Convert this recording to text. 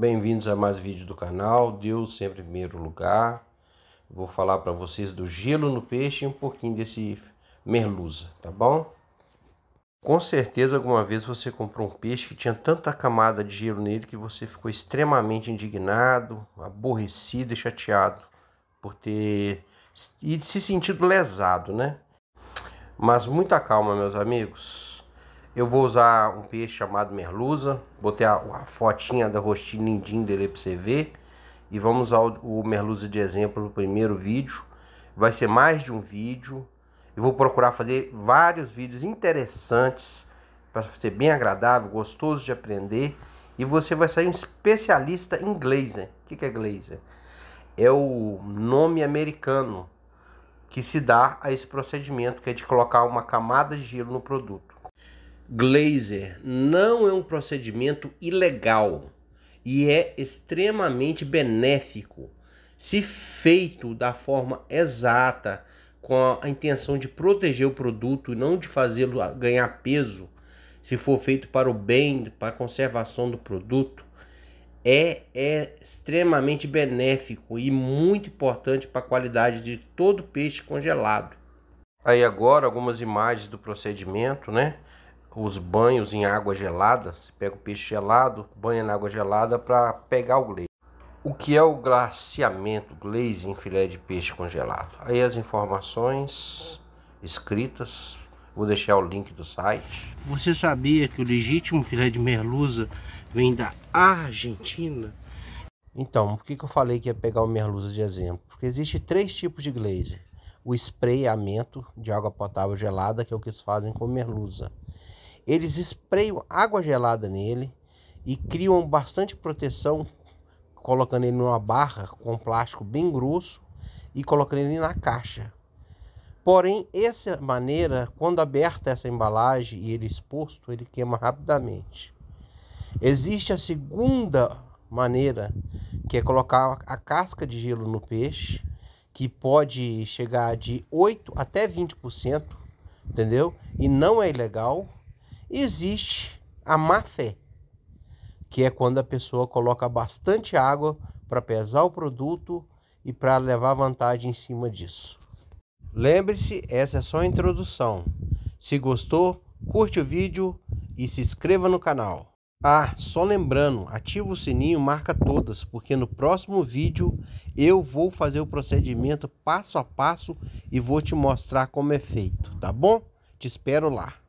Bem-vindos a mais vídeo do canal, Deus sempre em primeiro lugar. Vou falar para vocês do gelo no peixe e um pouquinho desse merluza, tá bom? Com certeza alguma vez você comprou um peixe que tinha tanta camada de gelo nele que você ficou extremamente indignado, aborrecido e chateado por ter e se sentido lesado, né? Mas muita calma, meus amigos. Eu vou usar um peixe chamado merluza. Botei a, a fotinha da rostinha lindinha dele para você ver. E vamos usar o, o merluza de exemplo no primeiro vídeo. Vai ser mais de um vídeo. Eu vou procurar fazer vários vídeos interessantes para ser bem agradável, gostoso de aprender. E você vai sair um especialista em glazer. O que, que é glazer? É o nome americano que se dá a esse procedimento, que é de colocar uma camada de gelo no produto. Glaser não é um procedimento ilegal e é extremamente benéfico se feito da forma exata, com a intenção de proteger o produto e não de fazê-lo ah, ganhar peso, se for feito para o bem, para a conservação do produto, é, é extremamente benéfico e muito importante para a qualidade de todo peixe congelado. Aí agora algumas imagens do procedimento, né? os banhos em água gelada, você pega o peixe gelado, banha na água gelada para pegar o glaze. O que é o glaciamento, glaze em filé de peixe congelado? Aí as informações escritas, vou deixar o link do site. Você sabia que o legítimo filé de merluza vem da Argentina? Então, por que, que eu falei que ia pegar o merluza de exemplo? Porque existe três tipos de glaze. O espreiamento de água potável gelada, que é o que eles fazem com merluza. Eles sprayam água gelada nele e criam bastante proteção, colocando ele numa barra com plástico bem grosso e colocando ele na caixa. Porém, essa maneira, quando aberta essa embalagem e ele exposto, ele queima rapidamente. Existe a segunda maneira, que é colocar a casca de gelo no peixe, que pode chegar de 8 até 20%, entendeu? E não é ilegal. Existe a má fé, que é quando a pessoa coloca bastante água para pesar o produto e para levar vantagem em cima disso. Lembre-se, essa é só a introdução. Se gostou, curte o vídeo e se inscreva no canal. Ah, só lembrando, ativa o sininho, marca todas, porque no próximo vídeo eu vou fazer o procedimento passo a passo e vou te mostrar como é feito, tá bom? Te espero lá.